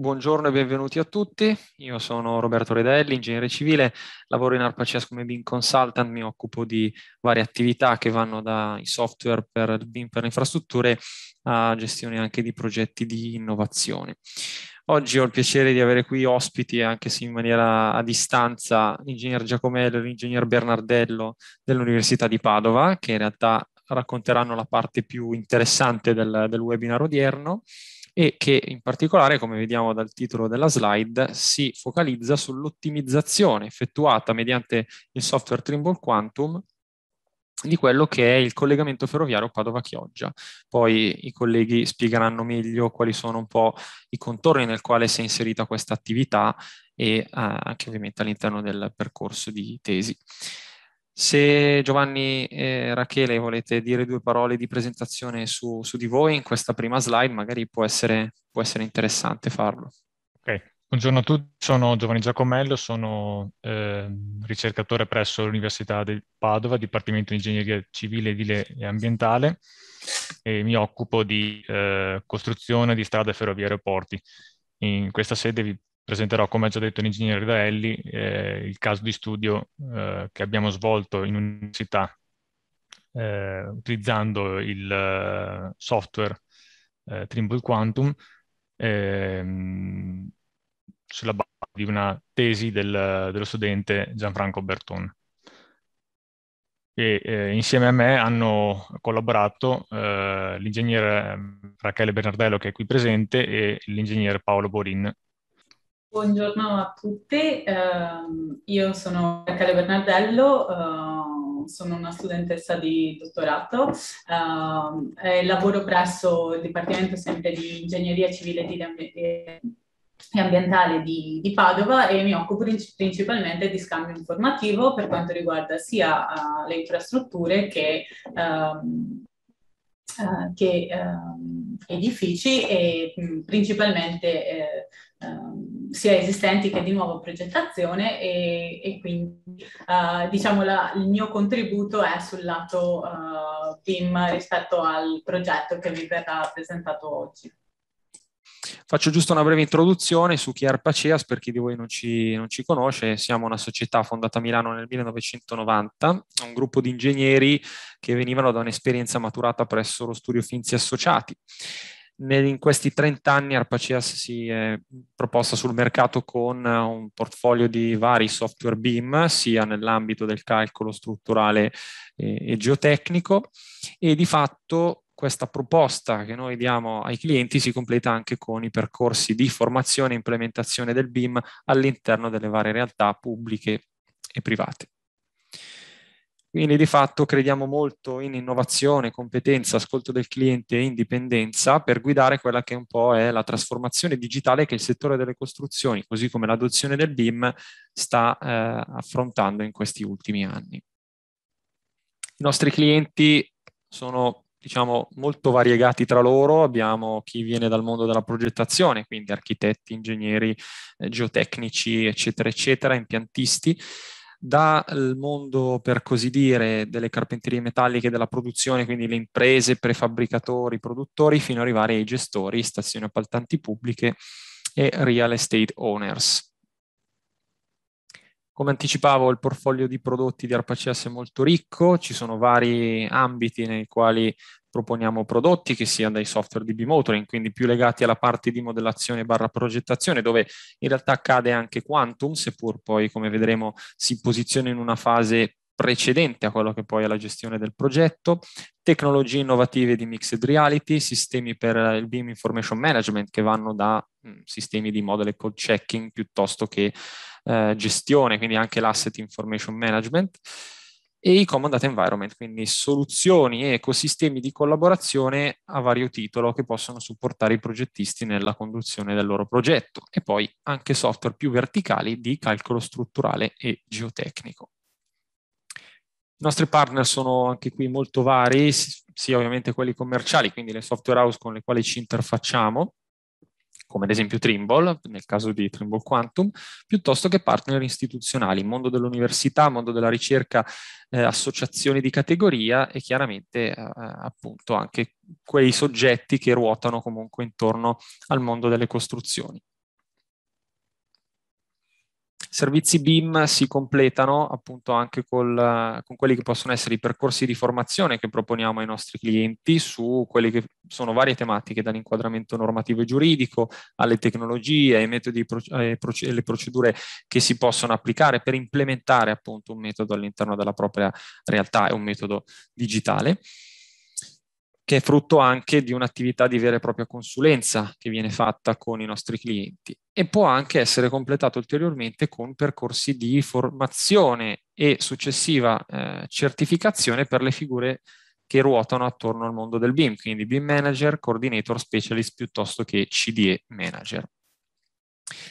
Buongiorno e benvenuti a tutti. Io sono Roberto Redelli, ingegnere civile, lavoro in ARPACES come BIM consultant, mi occupo di varie attività che vanno dai software per il BIM per le infrastrutture a gestione anche di progetti di innovazione. Oggi ho il piacere di avere qui ospiti, anche se in maniera a distanza, l'ingegner Giacomello e l'ingegner Bernardello dell'Università di Padova, che in realtà racconteranno la parte più interessante del, del webinar odierno e che in particolare, come vediamo dal titolo della slide, si focalizza sull'ottimizzazione effettuata mediante il software Trimble Quantum di quello che è il collegamento ferroviario Padova-Chioggia. Poi i colleghi spiegheranno meglio quali sono un po' i contorni nel quale si è inserita questa attività e eh, anche ovviamente all'interno del percorso di tesi. Se Giovanni e Rachele volete dire due parole di presentazione su, su di voi in questa prima slide, magari può essere, può essere interessante farlo. Ok, Buongiorno a tutti, sono Giovanni Giacomello, sono eh, ricercatore presso l'Università di Padova, Dipartimento di Ingegneria Civile, Edile e Ambientale e mi occupo di eh, costruzione di strade, ferrovie e aeroporti. In questa sede vi presenterò, come ha già detto l'ingegnere Daelli, eh, il caso di studio eh, che abbiamo svolto in università eh, utilizzando il eh, software eh, Trimble Quantum ehm, sulla base di una tesi del, dello studente Gianfranco Berton. E, eh, insieme a me hanno collaborato eh, l'ingegnere eh, Rachele Bernardello che è qui presente e l'ingegnere Paolo Borin Buongiorno a tutti, uh, io sono Rachele Bernardello, uh, sono una studentessa di dottorato uh, e lavoro presso il Dipartimento sempre di Ingegneria Civile e Ambientale di, di, Padova e mi occupo principalmente di scambio informativo per quanto riguarda sia eh, le infrastrutture che eh, che eh, edifici e mh, principalmente eh, Ehm, sia esistenti che di nuova progettazione e, e quindi eh, diciamo la, il mio contributo è sul lato eh, PIM rispetto al progetto che vi verrà presentato oggi. Faccio giusto una breve introduzione su chi è Arpaceas, per chi di voi non ci, non ci, conosce. Siamo una società fondata a Milano nel 1990, un gruppo di ingegneri che venivano da un'esperienza maturata presso lo studio Finzi Associati in questi 30 anni Arpacias si è proposta sul mercato con un portfolio di vari software BIM, sia nell'ambito del calcolo strutturale eh, e geotecnico, e di fatto questa proposta che noi diamo ai clienti si completa anche con i percorsi di formazione e implementazione del BIM all'interno delle varie realtà pubbliche e private. Quindi di fatto crediamo molto in innovazione, competenza, ascolto del cliente e indipendenza per guidare quella che un po' è la trasformazione digitale che il settore delle costruzioni, così come l'adozione del BIM, sta eh, affrontando in questi ultimi anni. I nostri clienti sono diciamo, molto variegati tra loro, abbiamo chi viene dal mondo della progettazione, quindi architetti, ingegneri, eh, geotecnici, eccetera, eccetera, impiantisti, dal mondo, per così dire, delle carpenterie metalliche della produzione, quindi le imprese, prefabbricatori, produttori, fino ad arrivare ai gestori, stazioni appaltanti pubbliche e real estate owners. Come anticipavo, il portfolio di prodotti di RPCS è molto ricco, ci sono vari ambiti nei quali proponiamo prodotti che siano dai software di B-Motoring, quindi più legati alla parte di modellazione barra progettazione, dove in realtà accade anche Quantum, seppur poi, come vedremo, si posiziona in una fase precedente a quello che poi è la gestione del progetto, tecnologie innovative di mixed reality, sistemi per il Beam information management che vanno da mh, mm, sistemi di model e code checking piuttosto che eh, gestione, quindi anche l'asset information management, e i common data environment, quindi soluzioni e ecosistemi di collaborazione a vario titolo che possono supportare i progettisti nella conduzione del loro progetto e poi anche software più verticali di calcolo strutturale e geotecnico. I nostri partner sono anche qui molto vari, sia ovviamente quelli commerciali, quindi le software house con le quali ci interfacciamo, come ad esempio Trimble, nel caso di Trimble Quantum, piuttosto che partner istituzionali, mondo dell'università, mondo della ricerca, eh, associazioni di categoria e chiaramente eh, appunto anche quei soggetti che ruotano comunque intorno al mondo delle costruzioni. Servizi BIM si completano appunto anche col, con quelli che possono essere i percorsi di formazione che proponiamo ai nostri clienti su quelle che sono varie tematiche, dall'inquadramento normativo e giuridico alle tecnologie, ai metodi e proce- le procedure che si possono applicare per implementare appunto un metodo all'interno della propria realtà e un metodo digitale che è frutto anche di un'attività di vera e propria consulenza che viene fatta con i nostri clienti e può anche essere completato ulteriormente con percorsi di formazione e successiva eh, certificazione per le figure che ruotano attorno al mondo del BIM, quindi BIM Manager, Coordinator Specialist piuttosto che CDE Manager.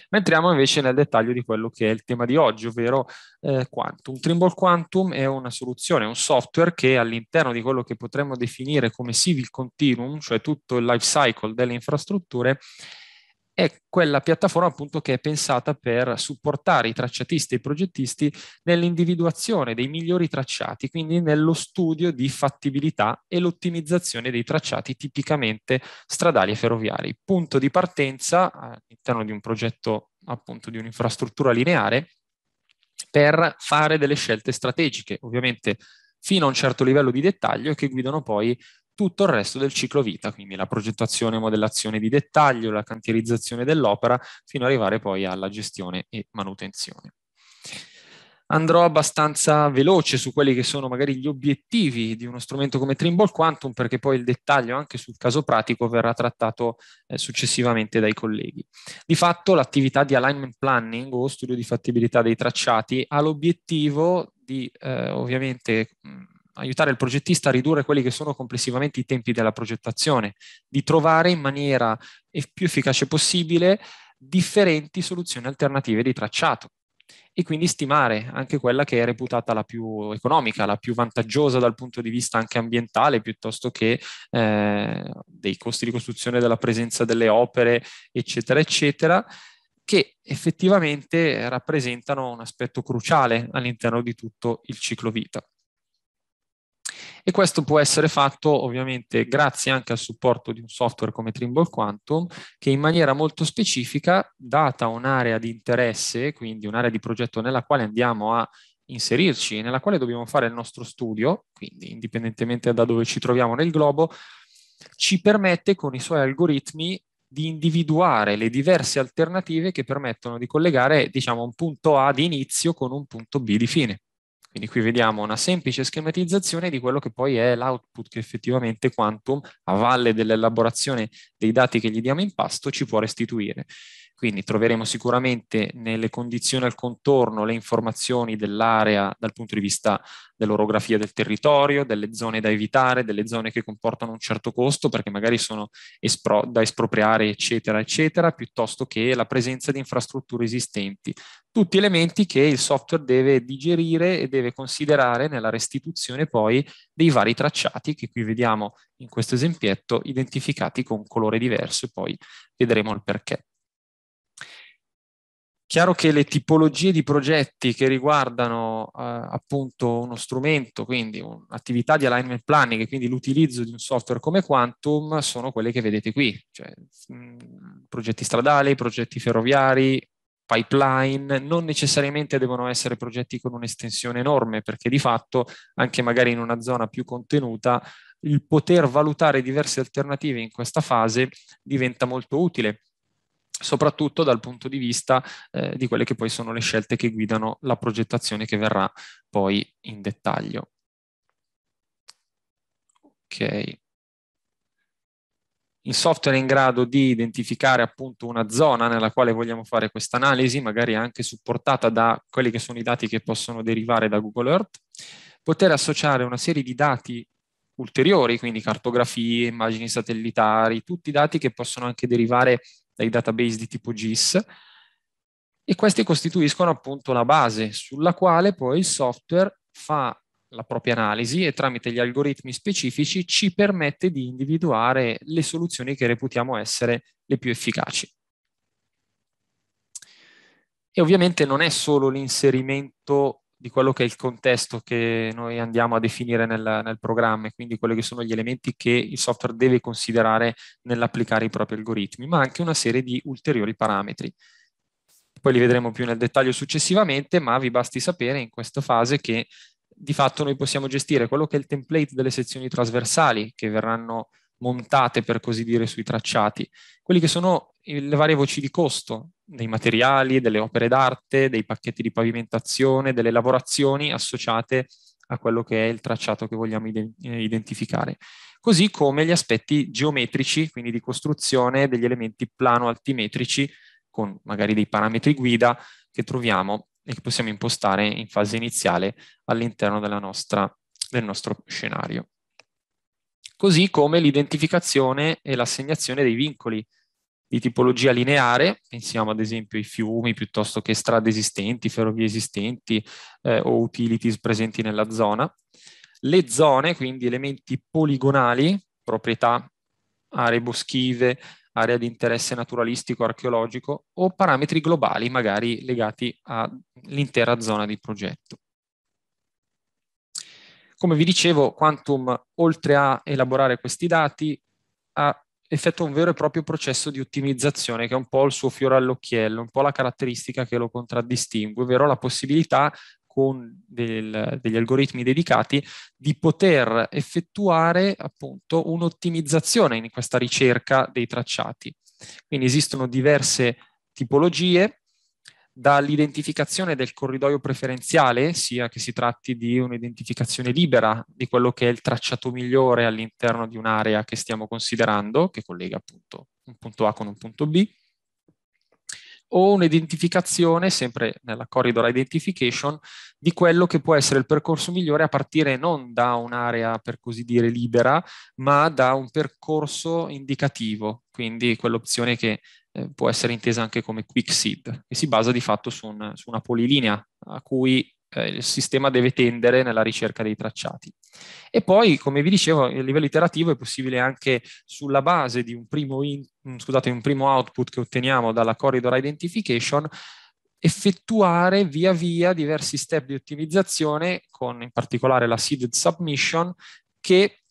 Ma entriamo invece nel dettaglio di quello che è il tema di oggi, ovvero eh, Quantum. Trimble Quantum è una soluzione, un software che all'interno di quello che potremmo definire come civil continuum, cioè tutto il life cycle delle infrastrutture, è quella piattaforma appunto che è pensata per supportare i tracciatisti e i progettisti nell'individuazione dei migliori tracciati, quindi nello studio di fattibilità e l'ottimizzazione dei tracciati tipicamente stradali e ferroviari. Punto di partenza all'interno di un progetto appunto di un'infrastruttura lineare per fare delle scelte strategiche, ovviamente fino a un certo livello di dettaglio che guidano poi tutto il resto del ciclo vita, quindi la progettazione e modellazione di dettaglio, la cantierizzazione dell'opera, fino ad arrivare poi alla gestione e manutenzione. Andrò abbastanza veloce su quelli che sono magari gli obiettivi di uno strumento come Trimble Quantum, perché poi il dettaglio anche sul caso pratico verrà trattato eh, successivamente dai colleghi. Di fatto l'attività di alignment planning o studio di fattibilità dei tracciati ha l'obiettivo di eh, ovviamente mh, aiutare il progettista a ridurre quelli che sono complessivamente i tempi della progettazione, di trovare in maniera più efficace possibile differenti soluzioni alternative di tracciato e quindi stimare anche quella che è reputata la più economica, la più vantaggiosa dal punto di vista anche ambientale, piuttosto che eh, dei costi di costruzione della presenza delle opere, eccetera, eccetera, che effettivamente rappresentano un aspetto cruciale all'interno di tutto il ciclo vita e questo può essere fatto ovviamente grazie anche al supporto di un software come Trimble Quantum che in maniera molto specifica, data un'area di interesse, quindi un'area di progetto nella quale andiamo a inserirci, e nella quale dobbiamo fare il nostro studio, quindi indipendentemente da dove ci troviamo nel globo, ci permette con i suoi algoritmi di individuare le diverse alternative che permettono di collegare diciamo, un punto A di inizio con un punto B di fine. Quindi qui vediamo una semplice schematizzazione di quello che poi è l'output che effettivamente Quantum, a valle dell'elaborazione dei dati che gli diamo in pasto, ci può restituire. Quindi troveremo sicuramente nelle condizioni al contorno le informazioni dell'area dal punto di vista dell'orografia del territorio, delle zone da evitare, delle zone che comportano un certo costo perché magari sono espro- da espropriare, eccetera, eccetera, piuttosto che la presenza di infrastrutture esistenti. Tutti elementi che il software deve digerire e deve considerare nella restituzione poi dei vari tracciati che qui vediamo in questo esempietto identificati con colore diverso e poi vedremo il perché. Chiaro che le tipologie di progetti che riguardano eh, appunto uno strumento, quindi un'attività di alignment planning quindi l'utilizzo di un software come Quantum sono quelle che vedete qui, cioè mh, progetti stradali, progetti ferroviari, pipeline, non necessariamente devono essere progetti con un'estensione enorme perché di fatto anche magari in una zona più contenuta il poter valutare diverse alternative in questa fase diventa molto utile soprattutto dal punto di vista eh, di quelle che poi sono le scelte che guidano la progettazione che verrà poi in dettaglio. Ok. Il software è in grado di identificare appunto una zona nella quale vogliamo fare questa analisi, magari anche supportata da quelli che sono i dati che possono derivare da Google Earth, poter associare una serie di dati ulteriori, quindi cartografie, immagini satellitari, tutti i dati che possono anche derivare dai database di tipo GIS e questi costituiscono appunto la base sulla quale poi il software fa la propria analisi e tramite gli algoritmi specifici ci permette di individuare le soluzioni che reputiamo essere le più efficaci. E ovviamente non è solo l'inserimento di quello che è il contesto che noi andiamo a definire nel, nel programma e quindi quelli che sono gli elementi che il software deve considerare nell'applicare i propri algoritmi, ma anche una serie di ulteriori parametri. Poi li vedremo più nel dettaglio successivamente, ma vi basti sapere in questa fase che di fatto noi possiamo gestire quello che è il template delle sezioni trasversali che verranno montate, per così dire, sui tracciati, quelli che sono le varie voci di costo dei materiali, delle opere d'arte, dei pacchetti di pavimentazione, delle lavorazioni associate a quello che è il tracciato che vogliamo eh, identificare, così come gli aspetti geometrici, quindi di costruzione degli elementi plano-altimetrici con magari dei parametri guida che troviamo e che possiamo impostare in fase iniziale all'interno del nostro scenario così come l'identificazione e l'assegnazione dei vincoli di tipologia lineare, pensiamo ad esempio ai fiumi piuttosto che strade esistenti, ferrovie esistenti eh, o utilities presenti nella zona, le zone, quindi elementi poligonali, proprietà, aree boschive, area di interesse naturalistico, archeologico o parametri globali magari legati all'intera zona di progetto. Come vi dicevo, Quantum, oltre a elaborare questi dati, ha effettuato un vero e proprio processo di ottimizzazione che è un po' il suo fiore all'occhiello, un po' la caratteristica che lo contraddistingue, ovvero la possibilità con del, degli algoritmi dedicati di poter effettuare appunto un'ottimizzazione in questa ricerca dei tracciati. Quindi esistono diverse tipologie dall'identificazione del corridoio preferenziale, sia che si tratti di un'identificazione libera di quello che è il tracciato migliore all'interno di un'area che stiamo considerando, che collega appunto un punto A con un punto B, o un'identificazione, sempre nella corridor identification, di quello che può essere il percorso migliore a partire non da un'area per così dire libera, ma da un percorso indicativo, quindi quell'opzione che eh, può essere intesa anche come quick seed, e si basa di fatto su, un, su una polilinea a cui eh, il sistema deve tendere nella ricerca dei tracciati. E poi, come vi dicevo, a livello iterativo è possibile anche sulla base di un primo, in, mm, scusate, un primo output che otteniamo dalla corridor identification effettuare via via diversi step di ottimizzazione con in particolare la seeded submission che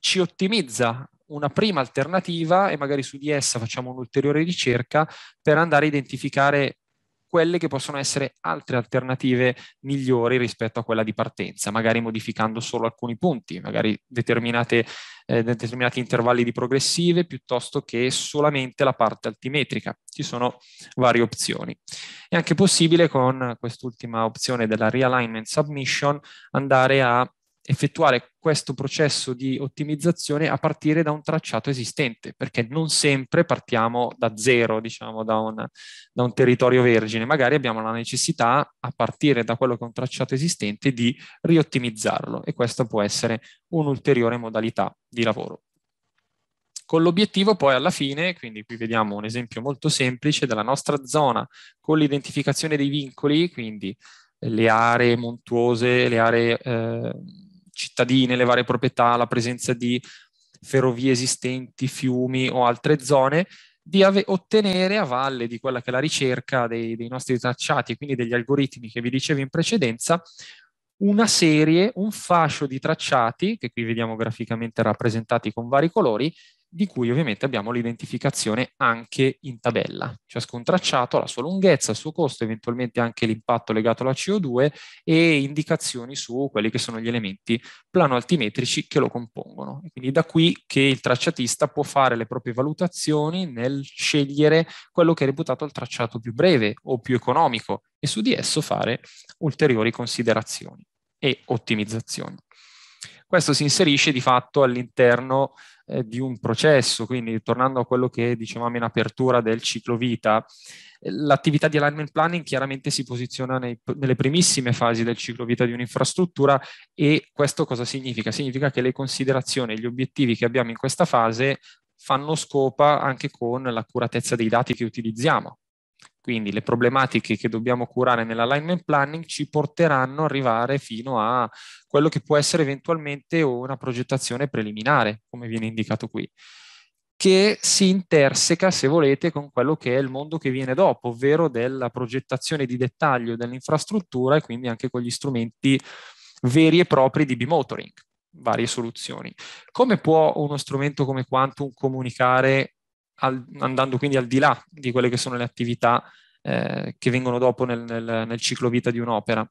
ci ottimizza una prima alternativa e magari su di essa facciamo un'ulteriore ricerca per andare a identificare quelle che possono essere altre alternative migliori rispetto a quella di partenza, magari modificando solo alcuni punti, magari eh, determinati intervalli di progressive piuttosto che solamente la parte altimetrica. Ci sono varie opzioni. È anche possibile con quest'ultima opzione della realignment submission andare a effettuare questo processo di ottimizzazione a partire da un tracciato esistente, perché non sempre partiamo da zero, diciamo, da un, da un territorio vergine, magari abbiamo la necessità, a partire da quello che è un tracciato esistente, di riottimizzarlo e questa può essere un'ulteriore modalità di lavoro. Con l'obiettivo poi alla fine, quindi qui vediamo un esempio molto semplice della nostra zona con l'identificazione dei vincoli, quindi le aree montuose, le aree... Eh, cittadine, le varie proprietà, la presenza di ferrovie esistenti, fiumi o altre zone, di ave- ottenere a valle di quella che è la ricerca dei, dei nostri tracciati, e quindi degli algoritmi che vi dicevo in precedenza, una serie, un fascio di tracciati, che qui vediamo graficamente rappresentati con vari colori, di cui ovviamente abbiamo l'identificazione anche in tabella. Ciascun tracciato ha la sua lunghezza, il suo costo, eventualmente anche l'impatto legato alla CO2 e indicazioni su quelli che sono gli elementi planoaltimetrici che lo compongono. quindi da qui che il tracciatista può fare le proprie valutazioni nel scegliere quello che è reputato il tracciato più breve o più economico e su di esso fare ulteriori considerazioni e ottimizzazioni. Questo si inserisce di fatto all'interno eh, di un processo, quindi tornando a quello che dicevamo in apertura del ciclo vita, eh, l'attività di alignment planning chiaramente si posiziona nei, nelle primissime fasi del ciclo vita di un'infrastruttura e questo cosa significa? Significa che le considerazioni e gli obiettivi che abbiamo in questa fase fanno scopa anche con l'accuratezza dei dati che utilizziamo quindi le problematiche che dobbiamo curare nell'alignment planning ci porteranno ad arrivare fino a quello che può essere eventualmente una progettazione preliminare, come viene indicato qui che si interseca, se volete, con quello che è il mondo che viene dopo, ovvero della progettazione di dettaglio dell'infrastruttura e quindi anche con gli strumenti veri e propri di B-motoring, varie soluzioni. Come può uno strumento come Quantum comunicare al, andando quindi al di là di quelle che sono le attività eh, che vengono dopo nel, nel, nel ciclo vita di un'opera.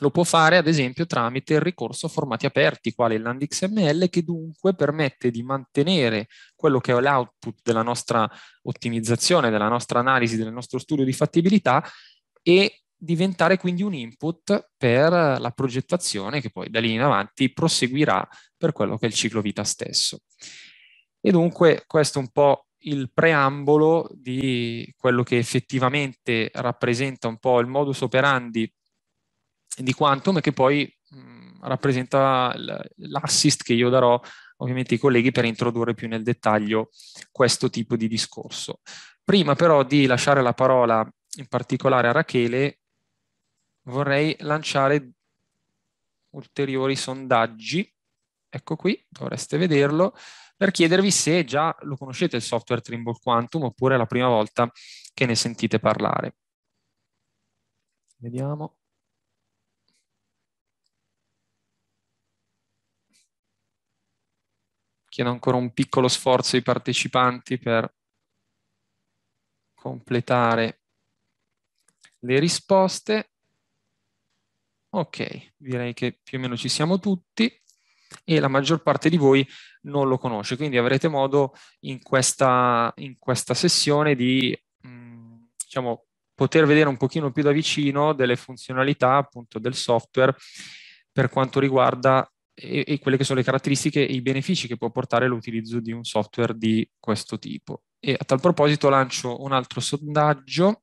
Lo può fare ad esempio tramite il ricorso a formati aperti, quale il LandXML, che dunque permette di mantenere quello che è l'output della nostra ottimizzazione, della nostra analisi, del nostro studio di fattibilità e diventare quindi un input per la progettazione che poi da lì in avanti proseguirà per quello che è il ciclo vita stesso. E dunque questo è un po' il preambolo di quello che effettivamente rappresenta un po' il modus operandi di Quantum e che poi mh, mm, rappresenta l'assist che io darò ovviamente ai colleghi per introdurre più nel dettaglio questo tipo di discorso. Prima però di lasciare la parola in particolare a Rachele, vorrei lanciare ulteriori sondaggi. Ecco qui, dovreste vederlo per chiedervi se già lo conoscete il software Trimble Quantum oppure è la prima volta che ne sentite parlare. Vediamo. Chiedo ancora un piccolo sforzo ai partecipanti per completare le risposte. Ok, direi che più o meno ci siamo tutti e la maggior parte di voi non lo conosce. Quindi avrete modo in questa, in questa sessione di mh, diciamo, poter vedere un pochino più da vicino delle funzionalità appunto del software per quanto riguarda e, e quelle che sono le caratteristiche e i benefici che può portare l'utilizzo di un software di questo tipo. E a tal proposito lancio un altro sondaggio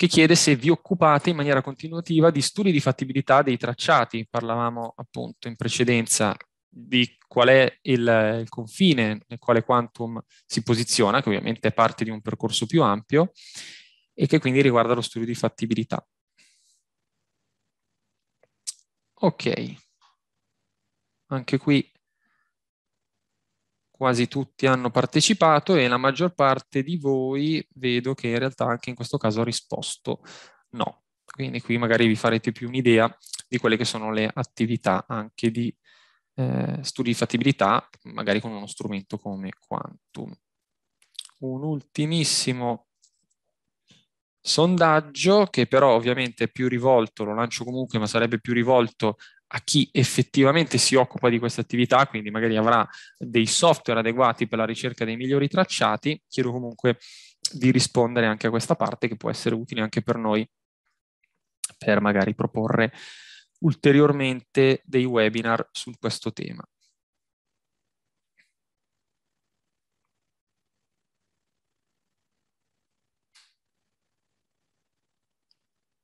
che chiede se vi occupate in maniera continuativa di studi di fattibilità dei tracciati. Parlavamo appunto in precedenza di qual è il, il, confine nel quale Quantum si posiziona, che ovviamente è parte di un percorso più ampio e che quindi riguarda lo studio di fattibilità. Ok, anche qui quasi tutti hanno partecipato e la maggior parte di voi vedo che in realtà anche in questo caso ha risposto no. Quindi qui magari vi farete più un'idea di quelle che sono le attività anche di eh, studi di fattibilità, magari con uno strumento come Quantum. Un ultimissimo sondaggio che però ovviamente è più rivolto, lo lancio comunque, ma sarebbe più rivolto a chi effettivamente si occupa di questa attività, quindi magari avrà dei software adeguati per la ricerca dei migliori tracciati, chiedo comunque di rispondere anche a questa parte che può essere utile anche per noi per magari proporre ulteriormente dei webinar su questo tema.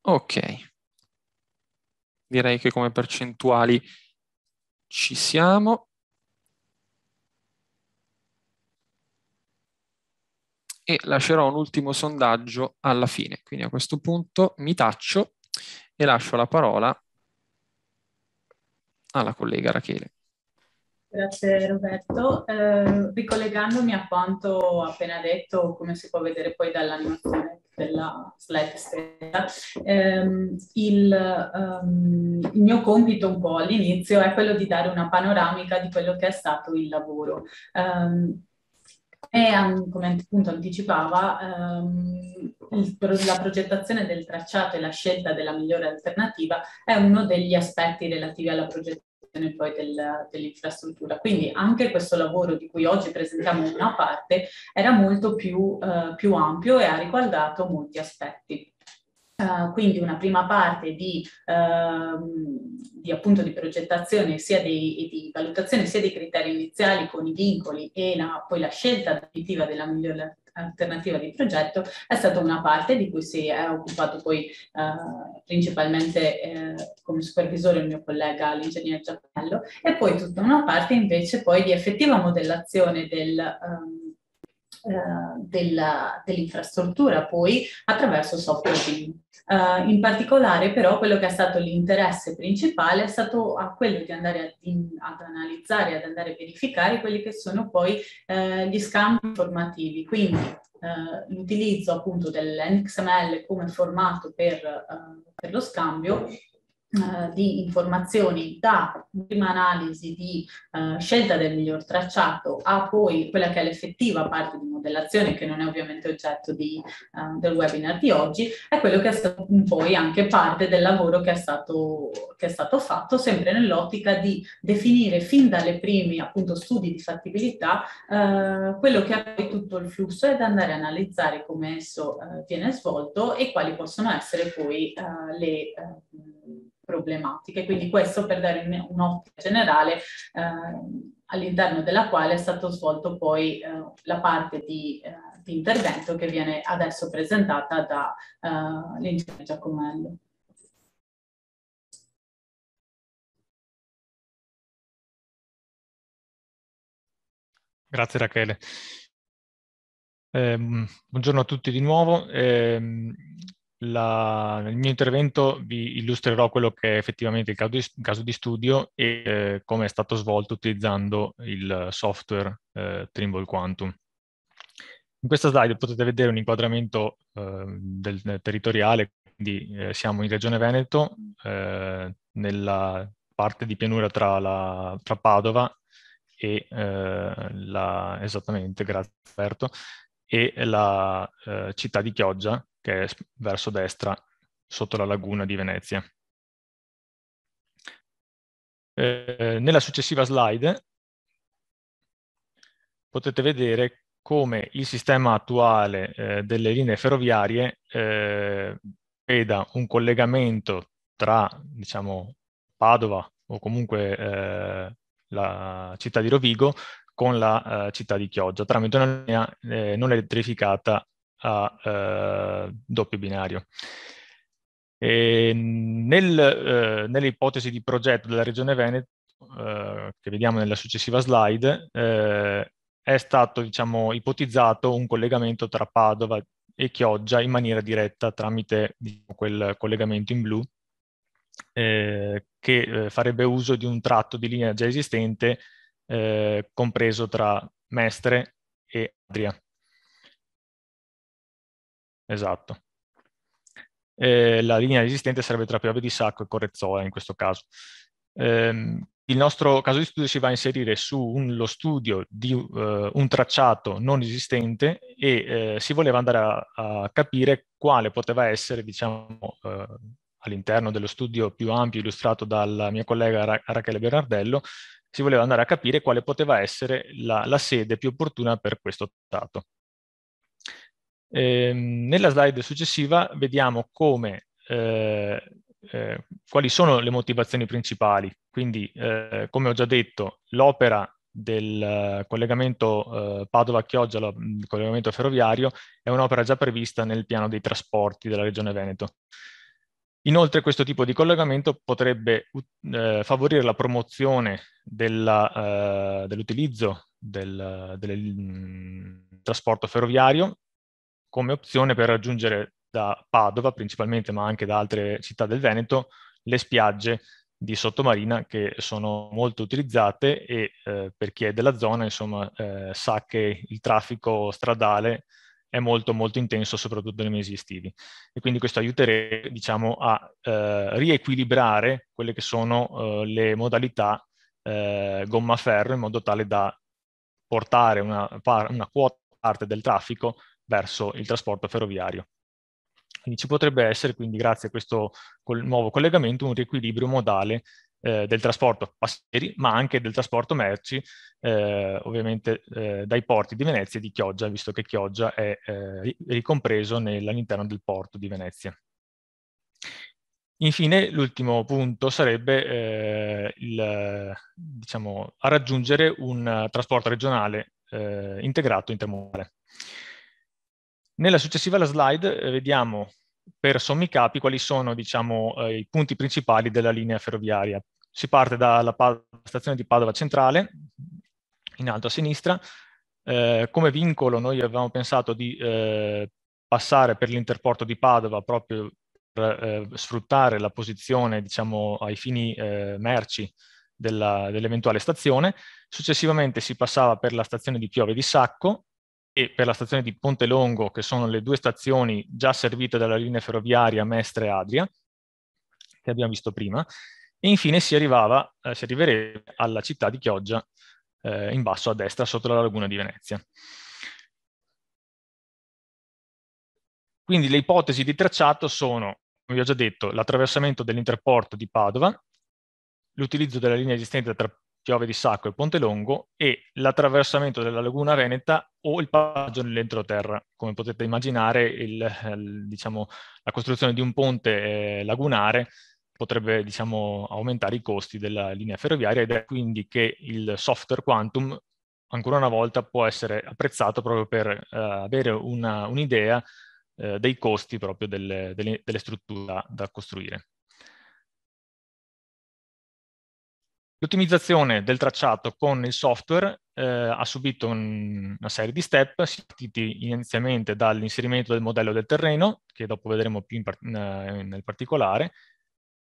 Ok direi che come percentuali ci siamo. E lascerò un ultimo sondaggio alla fine. Quindi a questo punto mi taccio e lascio la parola alla collega Rachele. Grazie Roberto. Eh, ricollegandomi a quanto appena detto, come si può vedere poi dall'animazione della slide stessa, ehm, il, um, il, mio compito un po' all'inizio è quello di dare una panoramica di quello che è stato il lavoro. Um, e, come appunto anticipava, ehm, il, la progettazione del tracciato e la scelta della migliore alternativa è uno degli aspetti relativi alla progettazione realizzazione poi del, dell'infrastruttura. Quindi anche questo lavoro di cui oggi presentiamo una parte era molto più, eh, più ampio e ha riguardato molti aspetti. Uh, quindi una prima parte di, uh, di, appunto, di progettazione sia dei, e di valutazione sia dei criteri iniziali con i vincoli e la, poi la scelta definitiva della miglior, alternativa di progetto è stata una parte di cui si è occupato poi eh, principalmente eh, come supervisore il mio collega l'ingegnere Giappello e poi tutta una parte invece poi di effettiva modellazione del... Um, eh, della, dell'infrastruttura poi attraverso software BIM. Uh, eh, in particolare però quello che è stato l'interesse principale è stato quello di andare ad, in, ad, analizzare, ad andare a verificare quelli che sono poi uh, gli scambi informativi, quindi uh, l'utilizzo appunto dell'NXML come formato per, per lo scambio eh, di informazioni da prima analisi di eh, scelta del miglior tracciato a poi quella che è l'effettiva parte di modellazione, che non è ovviamente oggetto di, eh, del webinar di oggi, è quello che è stato poi anche parte del lavoro che è stato, che è stato fatto, sempre nell'ottica di definire fin dalle primi appunto, studi di fattibilità eh, quello che è tutto il flusso ed andare a analizzare come esso eh, viene svolto e quali possono essere poi le problematiche. Quindi questo per dare un'ottica generale eh, all'interno della quale è stato svolto poi eh, la parte di, eh, di, intervento che viene adesso presentata da dall'ingegnere eh, Giacomello. Grazie Rachele. Eh, buongiorno a tutti di nuovo. Eh, la, nel mio intervento vi illustrerò quello che è effettivamente il caso di, caso di studio e eh, come è stato svolto utilizzando il software eh, Trimble Quantum. In questa slide potete vedere un inquadramento eh, del, del territoriale, quindi eh, siamo in Regione Veneto, eh, nella parte di pianura tra, la, tra Padova e eh, la, esattamente, grazie Alberto, e la città di Chioggia, che è verso destra, sotto la laguna di Venezia. Eh, nella successiva slide potete vedere come il sistema attuale eh, delle linee ferroviarie eh, veda un collegamento tra diciamo, Padova o comunque eh, la città di Rovigo con la eh, città di Chioggia tramite una linea eh, non elettrificata a eh, doppio binario. Ehm, nel, eh, nell'ipotesi di progetto della Regione Veneto, eh, che vediamo nella successiva slide, eh, è stato diciamo, ipotizzato un collegamento tra Padova e Chioggia in maniera diretta tramite diciamo, quel collegamento in blu, eh, che eh, farebbe uso di un tratto di linea già esistente compreso tra Mestre e Adria. Esatto. Eh, la linea esistente sarebbe tra Piave di Sacco e Correzzola in questo caso. Eh, il nostro caso di studio si va a inserire su lo studio di uh, un tracciato non esistente e uh, si voleva andare a, a, capire quale poteva essere, diciamo, uh, all'interno dello studio più ampio illustrato dalla mia collega Ra- Rachele Bernardello, si voleva andare a capire quale poteva essere la, la sede più opportuna per questo dato. Eh, nella slide successiva vediamo come, eh, eh, quali sono le motivazioni principali. Quindi, eh, come ho già detto, l'opera del eh, collegamento eh, Padova-Chioggia, il mm, collegamento ferroviario, è un'opera già prevista nel piano dei trasporti della Regione Veneto. Inoltre questo tipo di collegamento potrebbe eh, favorire la promozione dell'utilizzo eh, dell del, del, mm, trasporto ferroviario come opzione per raggiungere da Padova principalmente, ma anche da altre città del Veneto, le spiagge di Sottomarina che sono molto utilizzate e eh, per chi è della zona insomma eh, sa che il traffico stradale è molto molto intenso soprattutto nei mesi estivi e quindi questo aiuterebbe diciamo a eh, riequilibrare quelle che sono eh, le modalità eh, gomma ferro in modo tale da portare una, par- una quota parte del traffico verso il trasporto ferroviario. Quindi ci potrebbe essere, quindi grazie a questo col- nuovo collegamento, un riequilibrio modale eh, del trasporto passeggeri, ma anche del trasporto merci, eh, ovviamente eh, dai porti di Venezia e di Chioggia, visto che Chioggia è eh, ricompreso all'interno del porto di Venezia. Infine, l'ultimo punto sarebbe eh, il, diciamo, a raggiungere un trasporto regionale eh, integrato intermodale. Nella successiva slide eh, vediamo per sommi capi quali sono diciamo, eh, i punti principali della linea ferroviaria. Si parte dalla stazione di Padova centrale, in alto a sinistra. Eh, come vincolo noi avevamo pensato di eh, passare per l'interporto di Padova proprio per eh, sfruttare la posizione diciamo, ai fini merci dell'eventuale dell stazione. Successivamente si passava per la stazione di Piove di Sacco, e per la stazione di Ponte Longo, che sono le due stazioni già servite dalla linea ferroviaria Mestre Adria, che abbiamo visto prima, e infine si arrivava, eh, si arriverebbe alla città di Chioggia, eh, in basso a destra, sotto la laguna di Venezia. Quindi le ipotesi di tracciato sono, come vi ho già detto, l'attraversamento dell'interporto di Padova, l'utilizzo della linea esistente tra Piove di Sacco e Ponte Longo e l'attraversamento della laguna Veneta o il passaggio nell'entroterra. Come potete immaginare, il, il, diciamo, la costruzione di un ponte eh, lagunare potrebbe diciamo, aumentare i costi della linea ferroviaria ed è quindi che il software quantum ancora una volta può essere apprezzato proprio per eh, avere una, un'idea eh, dei costi proprio delle, delle, delle strutture da costruire. L'ottimizzazione del tracciato con il software eh, ha subito un, una serie di step, si partiti inizialmente dall'inserimento del modello del terreno, che dopo vedremo più par- eh, nel particolare,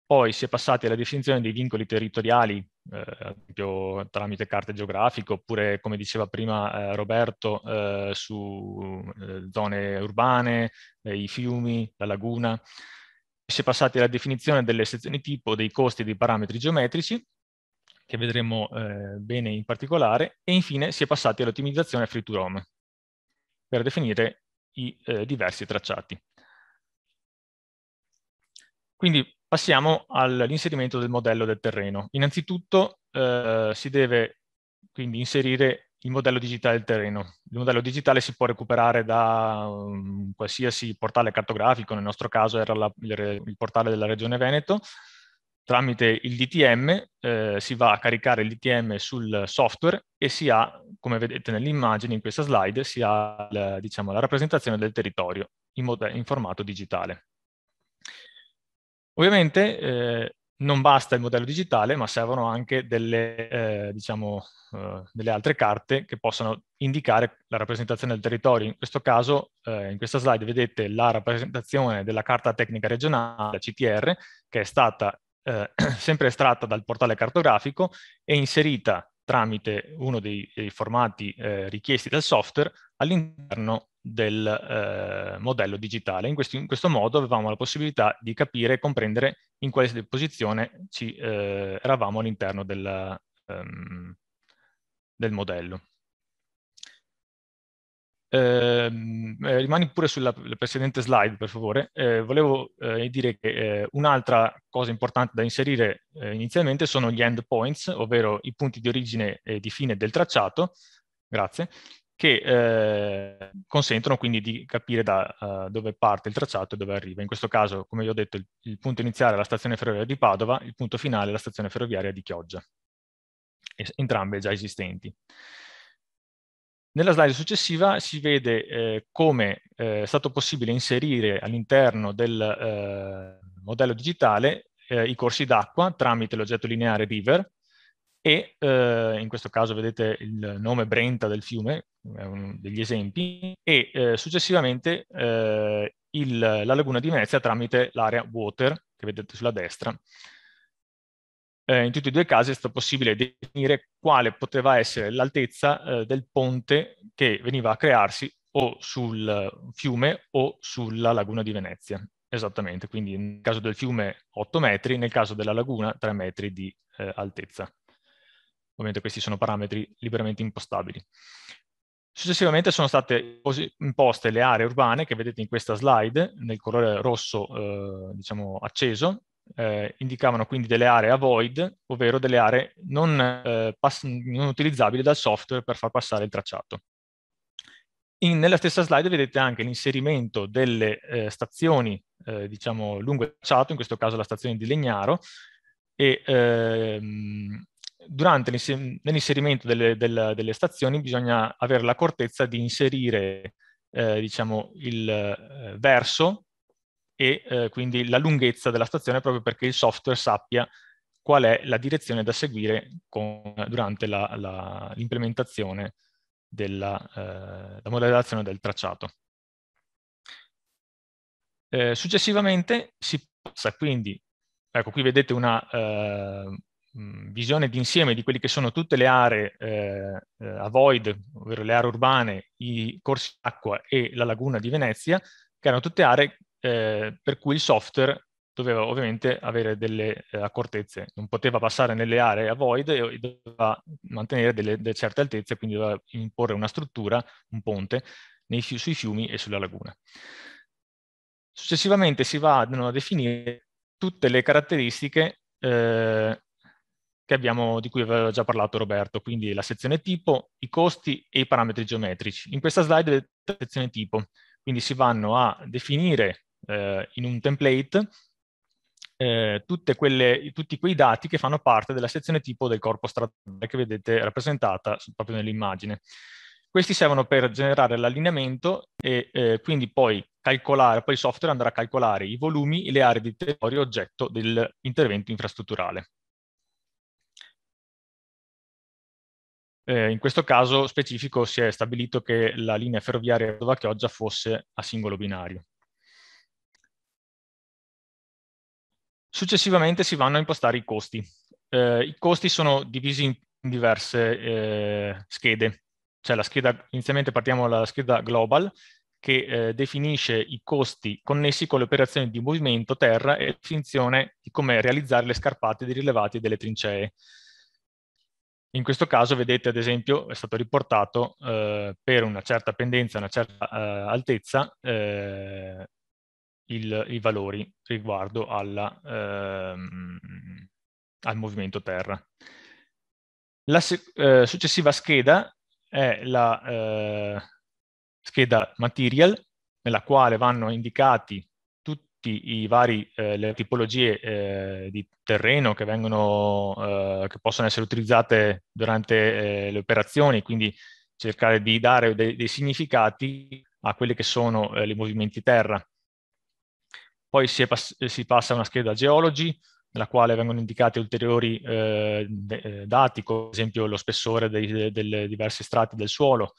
poi si è passati alla definizione dei vincoli territoriali, eh, ad esempio tramite carte geografiche, oppure come diceva prima eh, Roberto, eh, su eh, zone urbane, i fiumi, la laguna. Si è passati alla definizione delle sezioni tipo, dei costi e dei parametri geometrici, che vedremo eh, bene in particolare, e infine si è passati all'ottimizzazione free to roam per definire i eh, diversi tracciati. Quindi passiamo all'inserimento del modello del terreno. Innanzitutto eh, si deve quindi inserire il modello digitale del terreno. Il modello digitale si può recuperare da um, qualsiasi portale cartografico, nel nostro caso era la, il, il portale della Regione Veneto, tramite il DTM eh, si va a caricare il DTM sul software e si ha, come vedete nell'immagine in questa slide, si ha la, diciamo, la rappresentazione del territorio in, in formato digitale. Ovviamente eh, non basta il modello digitale, ma servono anche delle, eh, diciamo, eh, delle, altre carte che possano indicare la rappresentazione del territorio. In questo caso, eh, in questa slide, vedete la rappresentazione della carta tecnica regionale, la CTR, che è stata eh, sempre estratta dal portale cartografico e inserita tramite uno dei, dei formati eh, richiesti dal software all'interno del eh, modello digitale. In, questi, in, questo modo avevamo la possibilità di capire e comprendere in quale posizione ci, eh, eravamo all'interno del, um, ehm, del modello. Ehm, eh, rimani pure sulla precedente slide, per favore. Eh, volevo eh, dire che eh, un'altra cosa importante da inserire eh, inizialmente sono gli endpoints, ovvero i punti di origine e di fine del tracciato, grazie, che eh, consentono quindi di capire da uh, dove parte il tracciato e dove arriva. In questo caso, come vi ho detto, il, il punto iniziale è la stazione ferroviaria di Padova, il punto finale è la stazione ferroviaria di Chioggia, entrambe già esistenti. Nella slide successiva si vede eh, come eh, è stato possibile inserire all'interno del eh, modello digitale eh, i corsi d'acqua tramite l'oggetto lineare River e eh, in questo caso vedete il nome Brenta del fiume, degli esempi, e successivamente il, la laguna di Venezia tramite l'area Water che vedete sulla destra. Eh, in tutti e due i casi è stato possibile definire quale poteva essere l'altezza eh, del ponte che veniva a crearsi o sul eh, fiume o sulla laguna di Venezia. Esattamente, quindi nel caso del fiume 8 metri, nel caso della laguna 3 metri di eh, altezza. Ovviamente questi sono parametri liberamente impostabili. Successivamente sono state imposte le aree urbane che vedete in questa slide nel colore rosso eh, diciamo acceso eh, indicavano quindi delle aree a void, ovvero delle aree non, eh, pass- non utilizzabili dal software per far passare il tracciato. In, nella stessa slide vedete anche l'inserimento delle eh, stazioni, eh, diciamo, lungo il tracciato, in questo caso la stazione di Legnaro, e ehm, durante nell'inserimento delle, delle, delle, stazioni bisogna avere l'accortezza di inserire eh, diciamo, il eh, verso e eh, quindi la lunghezza della stazione proprio perché il software sappia qual è la direzione da seguire con, durante l'implementazione della eh, modellazione del tracciato. Eh, successivamente si passa quindi, ecco qui vedete una eh, mm, visione d'insieme di quelle che sono tutte le aree eh, eh a void, ovvero le aree urbane, i corsi d'acqua e la laguna di Venezia, che erano tutte aree eh, per cui il software doveva ovviamente avere delle eh, accortezze, non poteva passare nelle aree a void e doveva mantenere delle, delle certe altezze, quindi doveva imporre una struttura, un ponte, nei, sui fiumi e sulla laguna. Successivamente si vanno a definire tutte le caratteristiche eh, Abbiamo, di cui aveva già parlato Roberto, quindi la sezione tipo, i costi e i parametri geometrici. In questa slide è la sezione tipo, quindi si vanno a definire eh, in un template eh, quelle, tutti quei dati che fanno parte della sezione tipo del corpo stradale che vedete rappresentata proprio nell'immagine. Questi servono per generare l'allineamento e eh, quindi poi calcolare, poi il software andrà a calcolare i volumi, e le aree di territorio oggetto dell'intervento infrastrutturale. Eh, in questo caso specifico si è stabilito che la linea ferroviaria Padova-Chioggia fosse a singolo binario. Successivamente si vanno a impostare i costi. Eh, I costi sono divisi in diverse eh, schede. Cioè la scheda, inizialmente partiamo dalla scheda global, che eh, definisce i costi connessi con le operazioni di movimento terra e finzione di come realizzare le scarpate dei rilevati delle trincee. In questo caso vedete ad esempio è stato riportato eh, per una certa pendenza, una certa eh, altezza, eh, il, i valori riguardo alla, ehm, al movimento terra. La se- eh, successiva scheda è la eh, scheda material, nella quale vanno indicati tutti i vari, eh, le tipologie eh, di terreno che, vengono, eh, che possono essere utilizzate durante eh, le operazioni, quindi cercare di dare dei, dei significati a quelli che sono eh, i movimenti terra. Poi si, pass- eh, si passa a una scheda Geology, nella quale vengono indicati ulteriori eh, eh, dati, come ad esempio lo spessore dei, delle diverse strati del suolo.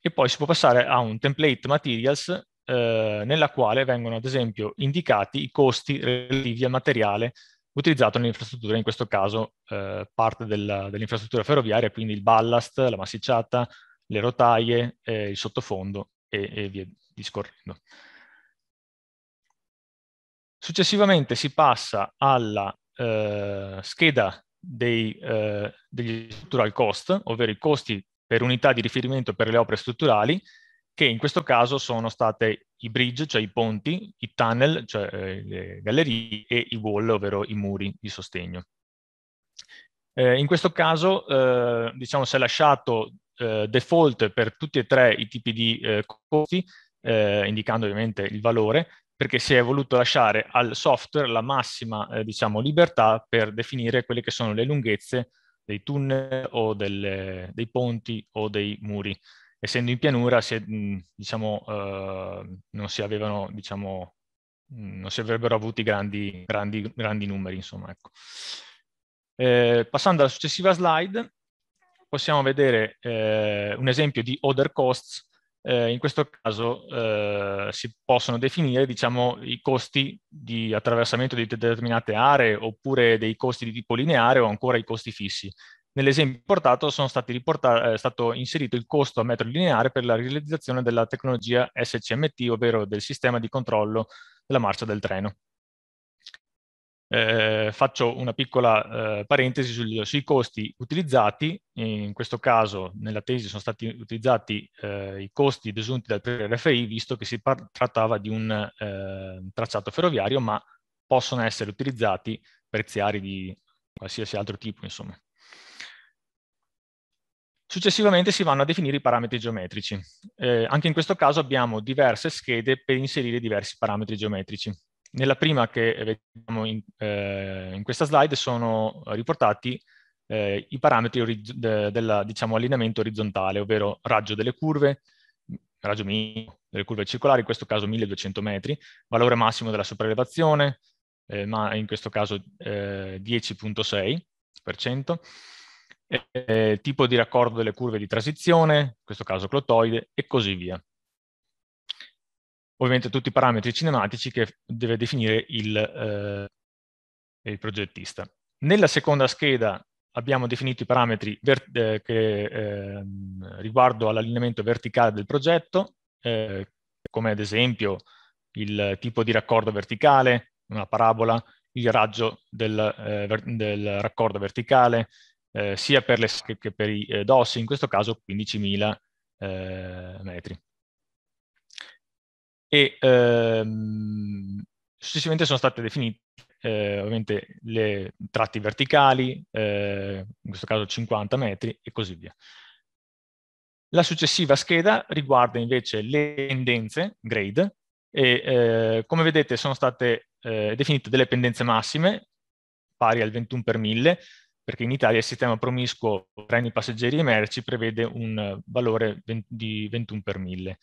E poi si può passare a un template materials, eh, nella quale vengono ad esempio indicati i costi relativi al materiale utilizzato nell'infrastruttura, in questo caso eh, parte della, dell'infrastruttura ferroviaria, quindi il ballast, la massicciata, le rotaie, eh, il sottofondo e, e via discorrendo. Successivamente si passa alla eh, scheda dei, eh, degli structural cost, ovvero i costi per unità di riferimento per le opere strutturali, che in questo caso sono state i bridge, cioè i ponti, i tunnel, cioè eh, le gallerie, e i wall, ovvero i muri di sostegno. Eh, in questo caso, eh, diciamo, si è lasciato eh, default per tutti e tre i tipi di costi, indicando ovviamente il valore, perché si è voluto lasciare al software la massima eh, diciamo, libertà per definire quelle che sono le lunghezze dei tunnel o delle, dei ponti o dei muri. Essendo in pianura, si è, diciamo, eh, non, si avevano, diciamo, non si avrebbero avuti grandi, grandi, grandi numeri. Insomma, ecco. eh, passando alla successiva slide, possiamo vedere eh, un esempio di other costs eh, in questo caso eh, si possono definire diciamo, i costi di attraversamento di determinate aree oppure dei costi di tipo lineare o ancora i costi fissi. Nell'esempio portato riporta- eh, è stato inserito il costo a metro lineare per la realizzazione della tecnologia SCMT, ovvero del sistema di controllo della marcia del treno. Eh, faccio una piccola eh, parentesi sui, sui costi utilizzati, in questo caso nella tesi sono stati utilizzati eh, i costi desunti dal RFI visto che si par- trattava di un eh, tracciato ferroviario ma possono essere utilizzati preziari di qualsiasi altro tipo insomma. Successivamente si vanno a definire i parametri geometrici. Eh, anche in questo caso abbiamo diverse schede per inserire diversi parametri geometrici. Nella prima che vediamo in, eh, in questa slide sono riportati eh, i parametri de del diciamo, orizzontale, ovvero raggio delle curve, mm, raggio minimo delle curve circolari, in questo caso 1200 metri, valore massimo della sopraelevazione, eh, ma in questo caso 10.6%, eh, eh, tipo di raccordo delle curve di transizione, in questo caso clotoide, e così via ovviamente tutti i parametri cinematici che deve definire il, eh, il progettista. Nella seconda scheda abbiamo definito i parametri eh, che, eh, riguardo all'allineamento verticale del progetto, eh, come ad esempio il tipo di raccordo verticale, una parabola, il raggio del, eh, ver del raccordo verticale, eh, sia per le schede che per i dossi, in questo caso 15.000 metri e ehm, successivamente sono state definite eh, ovviamente le tratti verticali, eh, in questo caso 50 metri e così via. La successiva scheda riguarda invece le pendenze, grade, e eh, come vedete sono state eh, definite delle pendenze massime pari al 21 per 1000, perché in Italia il sistema promiscuo treni passeggeri e merci prevede un valore di 21 per 1000.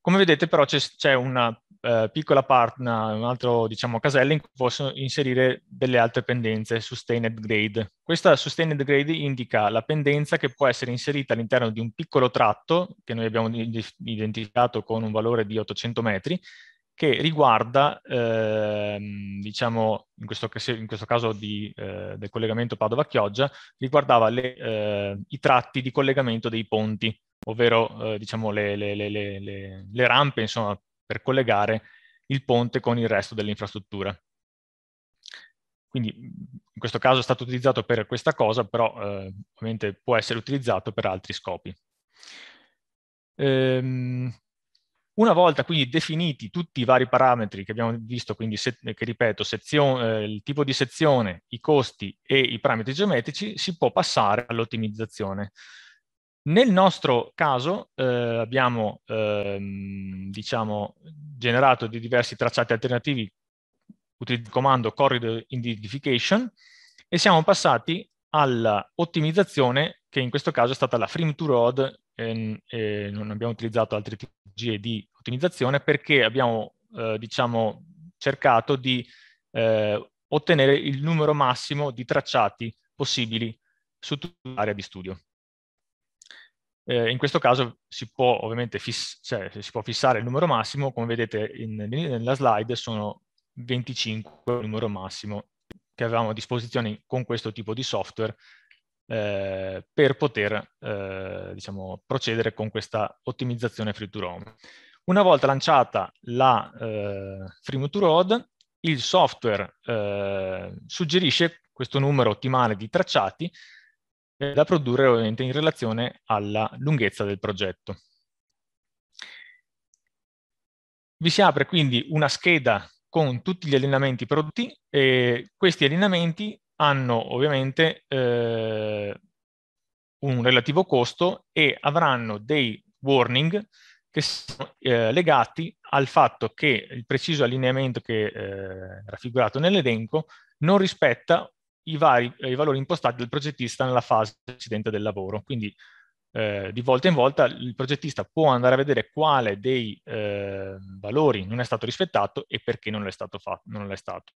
Come vedete però c'è, c'è una eh, piccola part, una, un altro diciamo, casella in cui posso inserire delle altre pendenze, sustained grade. Questa sustained grade indica la pendenza che può essere inserita all'interno di un piccolo tratto che noi abbiamo identificato con un valore di 800 metri che riguarda, ehm, diciamo, in questo, in questo caso di, eh, del collegamento Padova-Chioggia, riguardava le, eh, i tratti di collegamento dei ponti ovvero eh, diciamo le, le, le, le, rampe insomma, per collegare il ponte con il resto dell'infrastruttura. Quindi in questo caso è stato utilizzato per questa cosa, però eh, ovviamente può essere utilizzato per altri scopi. Ehm, una volta quindi definiti tutti i vari parametri che abbiamo visto, quindi se, che ripeto, sezione, eh, il tipo di sezione, i costi e i parametri geometrici, si può passare all'ottimizzazione. Nel nostro caso eh, abbiamo ehm, diciamo, generato di diversi tracciati alternativi utilizzando il comando corridor identification e siamo passati all'ottimizzazione che in questo caso è stata la frame to road e, ehm, e non abbiamo utilizzato altre tipologie di ottimizzazione perché abbiamo eh, diciamo, cercato di eh, ottenere il numero massimo di tracciati possibili su tutta l'area di studio. Eh, in questo caso si può ovviamente fiss- cioè, si può fissare il numero massimo, come vedete in, in, nella slide sono 25 il numero massimo che avevamo a disposizione con questo tipo di software eh, per poter eh, diciamo, procedere con questa ottimizzazione free to roam. Una volta lanciata la eh, free to road, il software eh, suggerisce questo numero ottimale di tracciati da produrre ovviamente in relazione alla lunghezza del progetto. Vi si apre quindi una scheda con tutti gli allineamenti prodotti e questi allineamenti hanno ovviamente eh, un relativo costo e avranno dei warning che sono eh, legati al fatto che il preciso allineamento che eh, è raffigurato nell'elenco non rispetta i, vari, eh, i valori impostati dal progettista nella fase precedente del lavoro. Quindi eh, di volta in volta il progettista può andare a vedere quale dei eh, valori non è stato rispettato e perché non l'è stato fatto. Non l'è stato.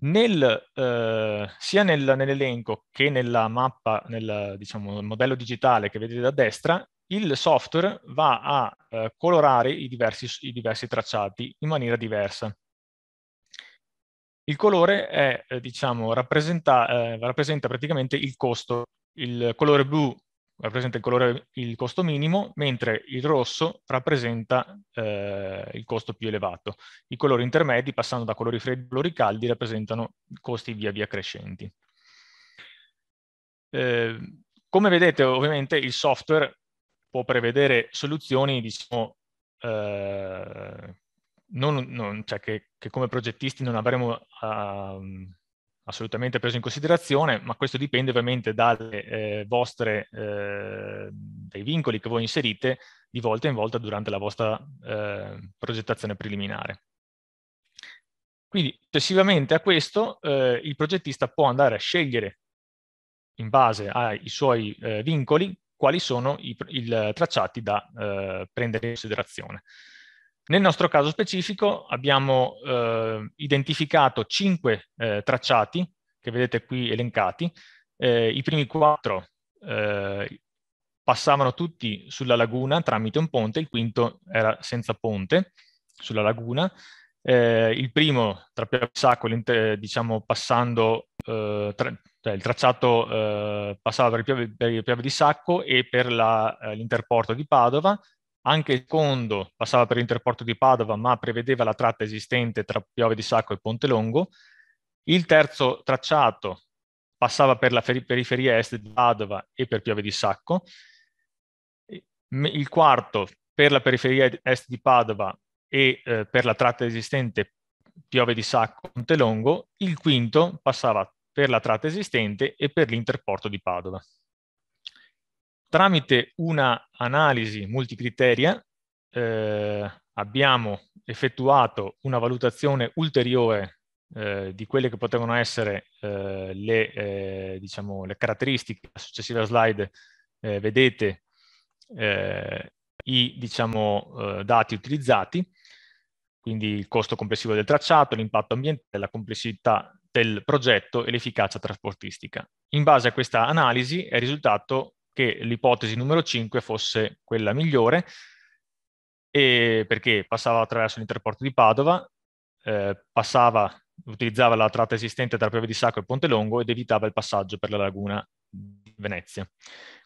Nel, eh, sia nel, nell'elenco che nella mappa, nel diciamo, modello digitale che vedete da destra, il software va a eh, colorare i diversi, i diversi tracciati in maniera diversa. Il colore è, eh, diciamo, rappresenta, eh, rappresenta, praticamente il costo. Il colore blu rappresenta il, colore, il costo minimo, mentre il rosso rappresenta eh, il costo più elevato. I colori intermedi, passando da colori freddi a colori caldi, rappresentano costi via via crescenti. Ehm, come vedete, ovviamente, il software può prevedere soluzioni, diciamo, eh, non, non, cioè che, che, come progettisti non avremo uh, assolutamente preso in considerazione, ma questo dipende ovviamente dalle, eh, vostre, eh, dai vincoli che voi inserite di volta in volta durante la vostra eh, progettazione preliminare. Quindi successivamente a questo eh, il progettista può andare a scegliere in base ai suoi eh, vincoli quali sono i il, tracciati da eh, prendere in considerazione. Nel nostro caso specifico abbiamo eh, identificato cinque eh, tracciati che vedete qui elencati. Eh, I primi quattro eh, passavano tutti sulla laguna tramite un ponte, il quinto era senza ponte sulla laguna. Eh, il primo tra Piavisacoli, diciamo passando, eh, tra, cioè il tracciato passava per il Piave, per il Piave di Sacco e per l'interporto di Padova, anche il secondo passava per l'interporto di Padova, ma prevedeva la tratta esistente tra Piove di Sacco e Ponte Longo. Il terzo tracciato passava per la periferia est di Padova e per Piove di Sacco. Il quarto per la periferia est di Padova e eh, per la tratta esistente Piove di Sacco Ponte Longo. Il quinto passava per la tratta esistente e per l'interporto di Padova. Tramite una analisi multicriteria eh, abbiamo effettuato una valutazione ulteriore eh, di quelle che potevano essere eh, le, eh, diciamo, le, caratteristiche, la successiva slide eh, vedete eh, i diciamo, dati utilizzati, quindi il costo complessivo del tracciato, l'impatto ambientale, la complessità del progetto e l'efficacia trasportistica. In base a questa analisi è risultato che l'ipotesi numero 5 fosse quella migliore, perché passava attraverso l'interporto di Padova, eh, passava, utilizzava la tratta esistente tra Piove di Sacco e Ponte Longo ed evitava il passaggio per la laguna di Venezia.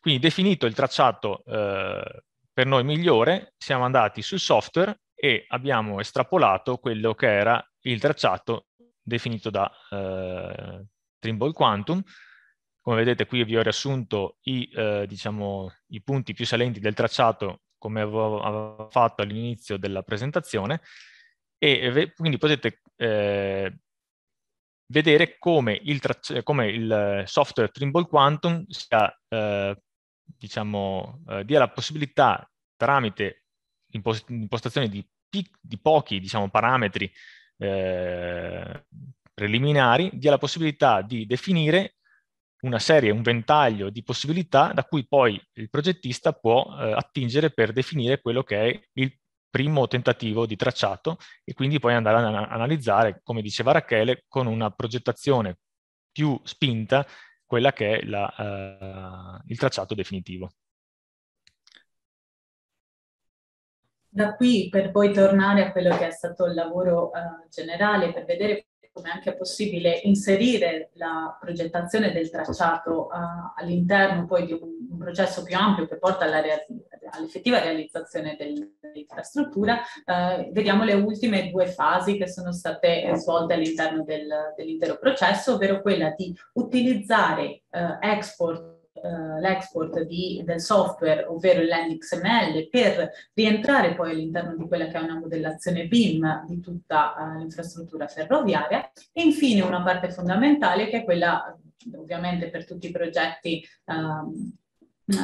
Quindi definito il tracciato eh, per noi migliore, siamo andati sul software e abbiamo estrapolato quello che era il tracciato definito da eh, Trimble Quantum, come vedete qui vi ho riassunto i, eh, diciamo, i punti più salenti del tracciato come avevo, fatto all'inizio della presentazione e quindi potete eh, vedere come il, come il, software Trimble Quantum sia, eh, diciamo, eh, dia la possibilità tramite impostazioni di, di pochi diciamo, parametri eh, preliminari, dia la possibilità di definire una serie, un ventaglio di possibilità da cui poi il progettista può eh, attingere per definire quello che è il primo tentativo di tracciato e quindi poi andare ad analizzare, come diceva Rachele, con una progettazione più spinta quella che è la, uh, il tracciato definitivo. Da qui per poi tornare a quello che è stato il lavoro uh, generale, per vedere come anche è possibile inserire la progettazione del tracciato uh, all'interno poi di un, un, processo più ampio che porta alla rea- all'effettiva realizzazione del, dell'infrastruttura, uh, vediamo le ultime due fasi che sono state eh, svolte all'interno del, dell'intero processo, ovvero quella di utilizzare uh, export eh, l'export di, del software, ovvero l'NXML, per rientrare poi all'interno di quella che è una modellazione BIM di tutta eh, l'infrastruttura ferroviaria. E infine una parte fondamentale che è quella, ovviamente per tutti i progetti ehm,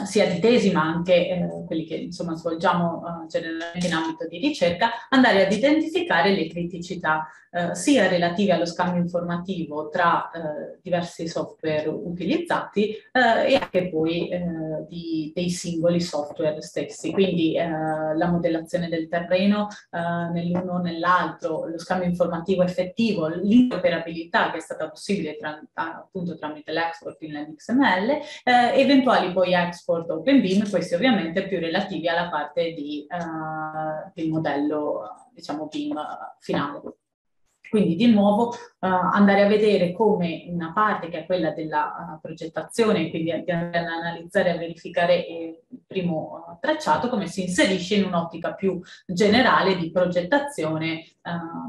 sia di tesi ma anche eh, quelli che insomma svolgiamo eh, generalmente in ambito di ricerca, andare ad identificare le criticità eh, sia relativi allo scambio informativo tra eh, diversi software utilizzati eh, e anche poi eh, di, dei singoli software stessi. Quindi eh, la modellazione del terreno eh, nell'uno o nell'altro, lo scambio informativo effettivo, l'interoperabilità che è stata possibile tra, appunto tramite l'export in XML, eventuali poi export open beam, questi ovviamente più relativi alla parte di, del modello diciamo BIM finale. Quindi di nuovo uh, andare a vedere come una parte che è quella della uh, progettazione, quindi andare ad analizzare e a verificare eh, il primo uh, tracciato, come si inserisce in un'ottica più generale di progettazione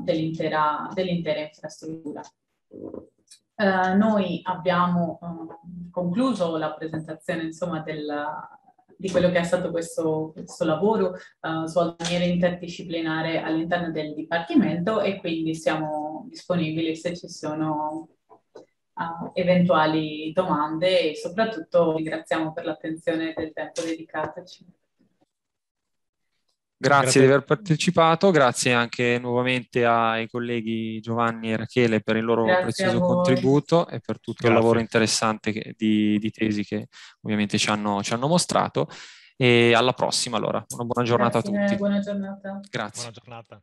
dell'intera, dell'intera infrastruttura. Uh, noi abbiamo uh, concluso la presentazione insomma, della, di quello che è stato questo, questo lavoro uh, eh, svolto in maniera interdisciplinare all'interno del Dipartimento e quindi siamo disponibili se ci sono uh, eventuali domande e soprattutto ringraziamo per l'attenzione e del tempo dedicatoci. Grazie, di aver partecipato, grazie anche nuovamente ai colleghi Giovanni e Rachele per il loro grazie prezioso contributo e per tutto grazie. il lavoro interessante che, di, di, tesi che ovviamente ci hanno, ci hanno, mostrato e alla prossima allora, una buona giornata a tutti. Buona giornata. Grazie. Buona giornata.